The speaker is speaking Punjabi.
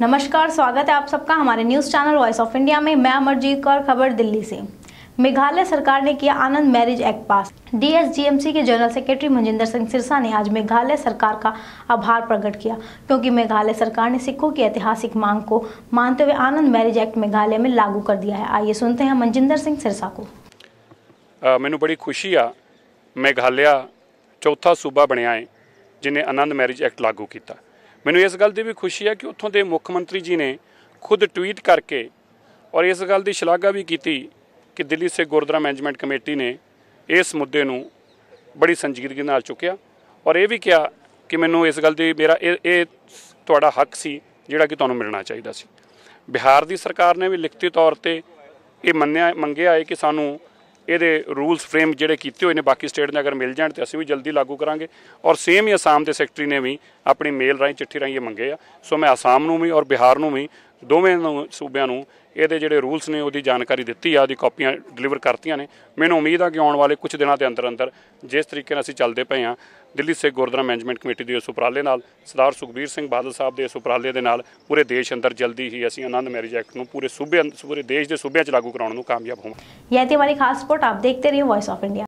नमस्कार स्वागत है आप सबका हमारे news channel Voice of India में मैं अमरजीत कौर खबर दिल्ली से मेघालय सरकार ने किया Anand marriage act pass DSGMC के जनरल सेक्रेटरी मंजिंदर सिंह सिरसा ने आज मेघालय सरकार का आभार प्रकट किया क्योंकि मेघालय सरकार ने सिखों की ऐतिहासिक मांग को मानते हुए आनंद मैरिज एक्ट मेघालय में लागू कर दिया है आइए सुनते हैं मंजिंदर सिंह सिरसा को मैं बड़ी खुशी आ मेघालय चौथा सूबा बनया है जिन्हें आनंद मैरिज एक्ट लागू किया ਮੈਨੂੰ ਇਸ ਗੱਲ ਦੀ ਵੀ ਖੁਸ਼ੀ ਹੈ ਕਿ ਉੱਥੋਂ ਦੇ ਮੁੱਖ ਮੰਤਰੀ ਜੀ ਨੇ ਖੁਦ ਟਵੀਟ ਕਰਕੇ ਔਰ ਇਸ ਗੱਲ ਦੀ ਸ਼ਲਾਘਾ ਵੀ ਕੀਤੀ ਕਿ ਦਿੱਲੀ ਸੇ ਗੁਰਦੁਆਰਾ ਮੈਨੇਜਮੈਂਟ ਕਮੇਟੀ ਨੇ ਇਸ ਮੁੱਦੇ ਨੂੰ ਬੜੀ ਸੰਜੀਦਗੀ ਨਾਲ ਚੁੱਕਿਆ ਔਰ ਇਹ ਵੀ ਕਿਹਾ ਕਿ ਮੈਨੂੰ ਇਸ ਗੱਲ ਦੀ ਮੇਰਾ ਇਹ ਇਹ ਤੁਹਾਡਾ ਹੱਕ ਸੀ ਜਿਹੜਾ ਕਿ ਤੁਹਾਨੂੰ ਮਿਲਣਾ ਚਾਹੀਦਾ ਸੀ ਬਿਹਾਰ ਦੀ ਸਰਕਾਰ ਨੇ ਵੀ ਲਿਖਤੀ ਤੌਰ ਤੇ ਇਹ ਮੰਨਿਆ ਮੰਗਿਆ ਹੈ ਕਿ ਸਾਨੂੰ ਇਹਦੇ ਰੂਲਸ ਫਰੇਮ ਜਿਹੜੇ ਕੀਤੇ ਹੋਏ ਨੇ ਬਾਕੀ ਸਟੇਟ ਨੇ ਅਗਰ ਮਿਲ ਜਾਣ ਤੇ ਅਸੀਂ ਵੀ ਜਲਦੀ ਲਾਗੂ ਕਰਾਂਗੇ ਔਰ ਸੇਮ ਹੀ ਅਸਾਮ ਦੇ ਸੈਕਟਰੀ ਨੇ ਵੀ ਆਪਣੀ ਮੇਲ ਰਾਹੀਂ ਚਿੱਠੀ ਰਾਹੀਂ ਇਹ ਮੰਗੇ ਆ ਸੋ ਮੈਂ ਅਸਾਮ ਨੂੰ ਵੀ ਔਰ ਬਿਹਾਰ ਨੂੰ ਵੀ ਦੋਵੇਂ ਨੂੰ ਸੂਬਿਆਂ ਨੂੰ ਇਹਦੇ ਜਿਹੜੇ ਰੂਲਸ ਨੇ ਉਹਦੀ ਜਾਣਕਾਰੀ ਦਿੱਤੀ ਆ ਉਹਦੀ ਕਾਪੀਆਂ ਡਿਲੀਵਰ ਕਰਤੀਆਂ ਨੇ ਮੈਨੂੰ ਉਮੀਦ ਆ ਕਿ ਆਉਣ ਵਾਲੇ ਕੁਝ ਦਿਨਾਂ ਦੇ ਅੰਦਰ ਅੰਦਰ ਜਿਸ ਤਰੀਕੇ ਨਾਲ ਅਸੀਂ ਚੱਲਦੇ ਪਏ ਆ ਦਿੱਲੀ ਸਿੱਖ ਗੁਰਦਰਾ ਮੈਨੇਜਮੈਂਟ ਕਮੇਟੀ ਦੇ ਇਸ ਉਪਰਾਲੇ ਨਾਲ ਸਰਦਾਰ ਸੁਖਬੀਰ ਸਿੰਘ ਬਾਦਲ ਸਾਹਿਬ ਦੇ ਇਸ ਉਪਰਾਲੇ ਦੇ ਨਾਲ ਪੂਰੇ ਦੇਸ਼ ਅੰਦਰ ਜਲਦੀ ਹੀ ਅਸੀਂ ਆਨੰਦ ਮੈਰਿਜ ਐਕਟ ਨੂੰ ਪੂਰੇ ਸੂਬੇ ਪੂਰੇ ਦੇਸ਼ ਦੇ ਸੂਬਿਆਂ 'ਚ ਲਾਗੂ ਕਰਾਉਣ ਨੂੰ ਕਾਮਯਾਬ ਹੋਵਾਂਗੇ ਇਹ ਤੇ ਵਾਲੀ ਖਾਸ ਰਿਪੋਰਟ ਆਪ ਦੇਖਦੇ ਰਹੋ ਵੌਇਸ ਆਫ ਇੰਡੀਆ